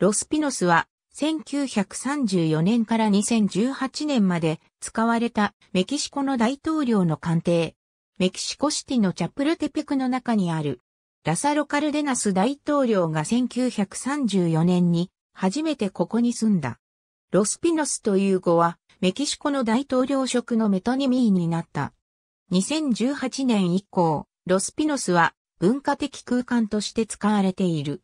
ロスピノスは1934年から2018年まで使われたメキシコの大統領の官邸、メキシコシティのチャプルテペクの中にあるラサロカルデナス大統領が1934年に初めてここに住んだ。ロスピノスという語はメキシコの大統領職のメトニミーになった。2018年以降、ロスピノスは文化的空間として使われている。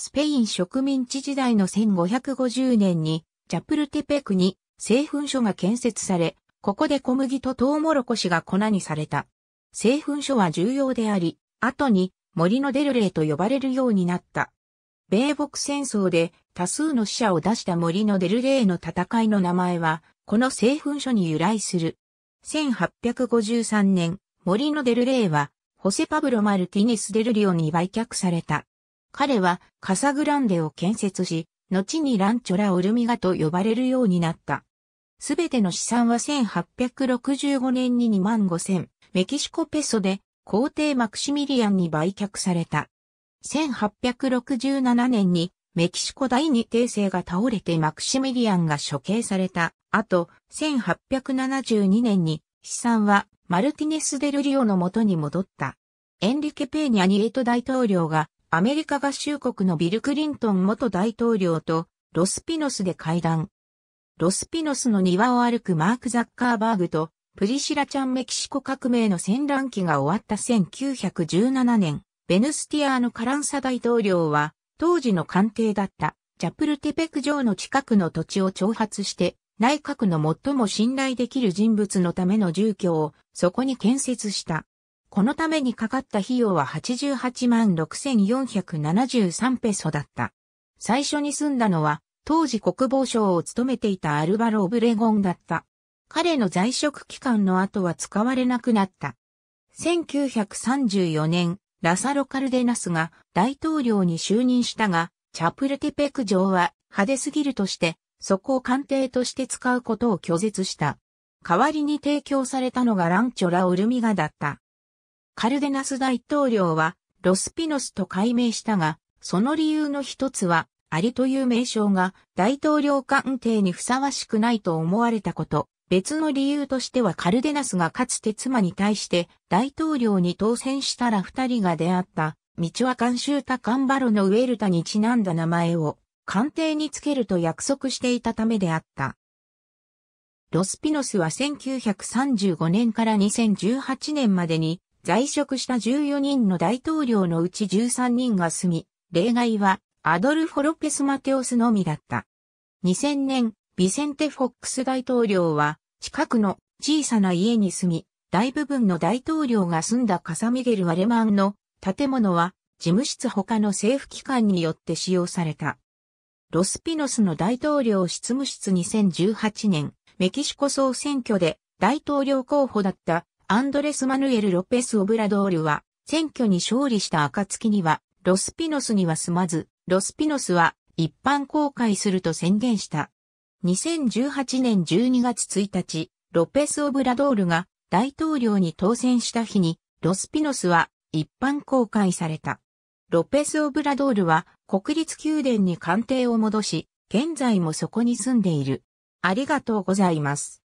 スペイン植民地時代の1550年に、ジャプルテペクに製粉所が建設され、ここで小麦とトウモロコシが粉にされた。製粉所は重要であり、後に森のデルレイと呼ばれるようになった。米国戦争で多数の死者を出した森のデルレイの戦いの名前は、この製粉所に由来する。1853年、森のデルレイは、ホセパブロ・マルティネス・デルリオに売却された。彼はカサグランデを建設し、後にランチョラ・オルミガと呼ばれるようになった。すべての資産は1865年に2万5千、メキシコペソで皇帝マクシミリアンに売却された。1867年にメキシコ第二帝政が倒れてマクシミリアンが処刑された。あと、1872年に資産はマルティネス・デルリオの元に戻った。エンリケ・ペーニャ・ニエト大統領がアメリカ合衆国のビル・クリントン元大統領とロスピノスで会談。ロスピノスの庭を歩くマーク・ザッカーバーグとプリシラちゃんメキシコ革命の戦乱期が終わった1917年、ベヌスティアーノ・カランサ大統領は当時の官邸だったチャプルテペク城の近くの土地を挑発して内閣の最も信頼できる人物のための住居をそこに建設した。このためにかかった費用は88万6473ペソだった。最初に住んだのは、当時国防省を務めていたアルバロ・オブレゴンだった。彼の在職期間の後は使われなくなった。1934年、ラサロ・カルデナスが大統領に就任したが、チャプルティペク城は派手すぎるとして、そこを官邸として使うことを拒絶した。代わりに提供されたのがランチョラ・オルミガだった。カルデナス大統領はロスピノスと改名したが、その理由の一つは、アリという名称が大統領官邸にふさわしくないと思われたこと。別の理由としてはカルデナスがかつて妻に対して大統領に当選したら二人が出会ったミチアカンシュータカンバロのウェルタにちなんだ名前を官邸につけると約束していたためであった。ロスピノスは1935年から2018年までに在職した14人の大統領のうち13人が住み、例外はアドルフォ・ロペス・マテオスのみだった。2000年、ビセンテ・フォックス大統領は近くの小さな家に住み、大部分の大統領が住んだカサミゲル・アレマンの建物は事務室他の政府機関によって使用された。ロスピノスの大統領執務室2018年、メキシコ総選挙で大統領候補だったアンドレス・マヌエル・ロペス・オブラドールは、選挙に勝利した暁には、ロスピノスには住まず、ロスピノスは一般公開すると宣言した。2018年12月1日、ロペス・オブラドールが大統領に当選した日に、ロスピノスは一般公開された。ロペス・オブラドールは国立宮殿に官邸を戻し、現在もそこに住んでいる。ありがとうございます。